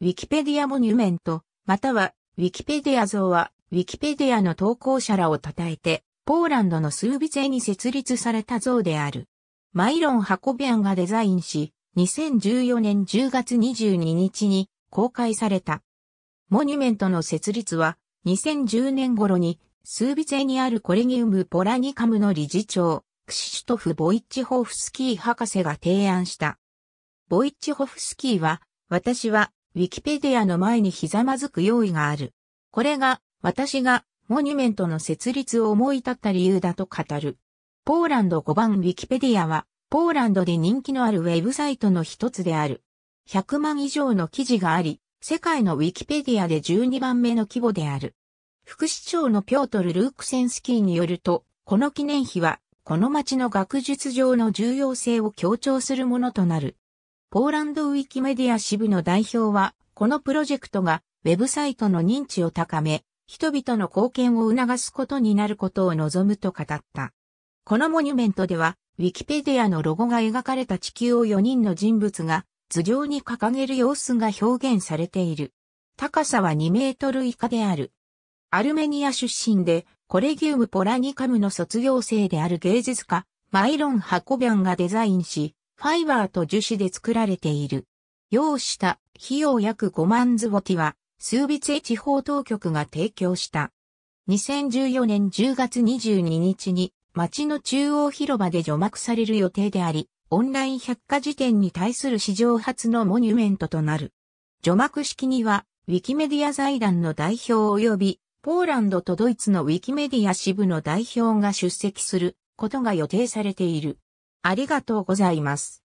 ウィキペディアモニュメント、または、ウィキペディア像は、ウィキペディアの投稿者らを称えて、ポーランドのスービゼに設立された像である。マイロン・ハコビアンがデザインし、2014年10月22日に公開された。モニュメントの設立は、2010年頃に、スービゼにあるコレギウム・ポラニカムの理事長、クシシュトフ・ボイッチホフスキー博士が提案した。ボイッチホフスキーは、私はウィキペディアの前にひざまずく用意がある。これが、私が、モニュメントの設立を思い立った理由だと語る。ポーランド5番ウィキペディアは、ポーランドで人気のあるウェブサイトの一つである。100万以上の記事があり、世界のウィキペディアで12番目の規模である。副市長のピョートル・ルークセンスキーによると、この記念碑は、この街の学術上の重要性を強調するものとなる。ポーランドウィキメディア支部の代表は、このプロジェクトがウェブサイトの認知を高め、人々の貢献を促すことになることを望むと語った。このモニュメントでは、ウィキペディアのロゴが描かれた地球を4人の人物が頭上に掲げる様子が表現されている。高さは2メートル以下である。アルメニア出身で、コレギウムポラニカムの卒業生である芸術家、マイロン・ハコビャンがデザインし、ファイバーと樹脂で作られている。用した費用約5万ズボティは、数日、へ地方当局が提供した。2014年10月22日に、町の中央広場で除幕される予定であり、オンライン百科事典に対する史上初のモニュメントとなる。除幕式には、ウィキメディア財団の代表及び、ポーランドとドイツのウィキメディア支部の代表が出席することが予定されている。ありがとうございます。